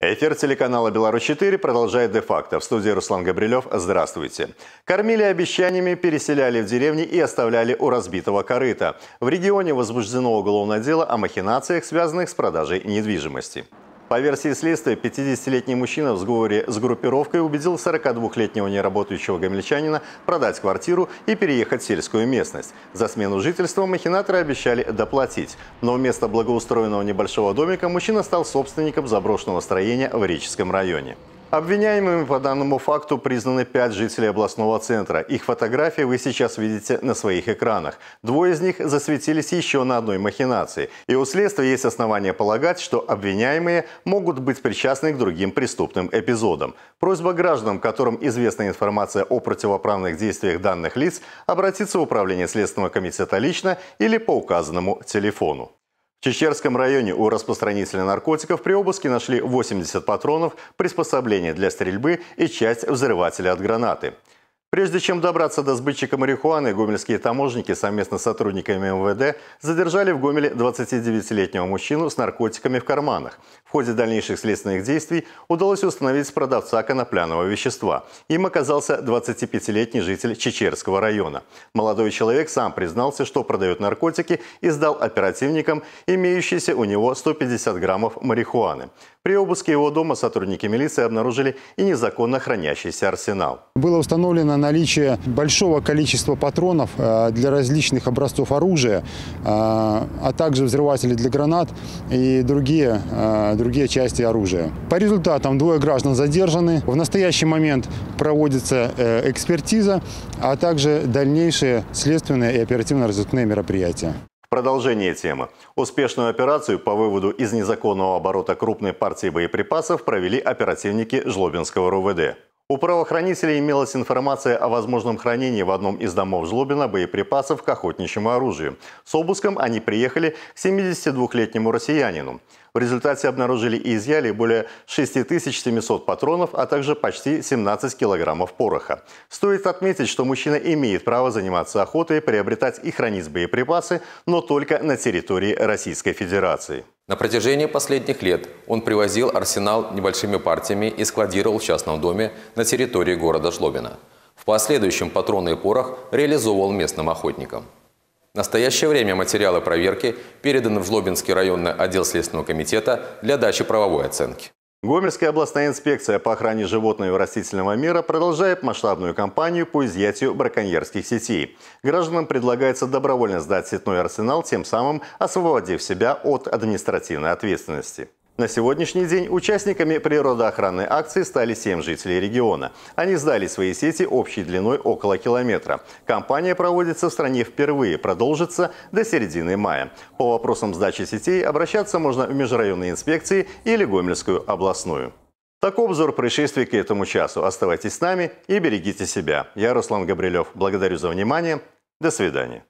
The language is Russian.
Эфир телеканала «Беларусь-4» продолжает де-факто. В студии Руслан Габрилев. Здравствуйте. Кормили обещаниями, переселяли в деревни и оставляли у разбитого корыта. В регионе возбуждено уголовное дело о махинациях, связанных с продажей недвижимости. По версии следствия, 50-летний мужчина в сговоре с группировкой убедил 42-летнего неработающего гомельчанина продать квартиру и переехать в сельскую местность. За смену жительства махинаторы обещали доплатить. Но вместо благоустроенного небольшого домика мужчина стал собственником заброшенного строения в Реческом районе. Обвиняемыми по данному факту признаны пять жителей областного центра. Их фотографии вы сейчас видите на своих экранах. Двое из них засветились еще на одной махинации. И у следствия есть основания полагать, что обвиняемые могут быть причастны к другим преступным эпизодам. Просьба гражданам, которым известна информация о противоправных действиях данных лиц, обратиться в Управление Следственного комитета лично или по указанному телефону. В Чечерском районе у распространителя наркотиков при обыске нашли 80 патронов, приспособление для стрельбы и часть взрывателя от гранаты. Прежде чем добраться до сбытчика марихуаны, гомельские таможенники совместно с сотрудниками МВД задержали в Гомеле 29-летнего мужчину с наркотиками в карманах. В ходе дальнейших следственных действий удалось установить продавца конопляного вещества. Им оказался 25-летний житель Чечерского района. Молодой человек сам признался, что продает наркотики и сдал оперативникам имеющиеся у него 150 граммов марихуаны. При обыске его дома сотрудники милиции обнаружили и незаконно хранящийся арсенал. Было установлено наличие большого количества патронов э, для различных образцов оружия, э, а также взрыватели для гранат и другие, э, другие части оружия. По результатам двое граждан задержаны. В настоящий момент проводится экспертиза, а также дальнейшие следственные и оперативно-розыскные мероприятия. Продолжение темы. Успешную операцию по выводу из незаконного оборота крупной партии боеприпасов провели оперативники Жлобинского РУВД. У правоохранителей имелась информация о возможном хранении в одном из домов злобина боеприпасов к охотничьему оружию. С обыском они приехали к 72-летнему россиянину. В результате обнаружили и изъяли более 6700 патронов, а также почти 17 килограммов пороха. Стоит отметить, что мужчина имеет право заниматься охотой, приобретать и хранить боеприпасы, но только на территории Российской Федерации. На протяжении последних лет он привозил арсенал небольшими партиями и складировал в частном доме на территории города Жлобина. В последующем патроны и порох реализовывал местным охотникам. В настоящее время материалы проверки переданы в Жлобинский районный отдел Следственного комитета для дачи правовой оценки. Гомельская областная инспекция по охране животного и растительного мира продолжает масштабную кампанию по изъятию браконьерских сетей. Гражданам предлагается добровольно сдать сетной арсенал, тем самым освободив себя от административной ответственности. На сегодняшний день участниками природоохранной акции стали 7 жителей региона. Они сдали свои сети общей длиной около километра. Компания проводится в стране впервые, продолжится до середины мая. По вопросам сдачи сетей обращаться можно в межрайонные инспекции или Гомельскую областную. Так обзор происшествий к этому часу. Оставайтесь с нами и берегите себя. Я Руслан Габрилев. Благодарю за внимание. До свидания.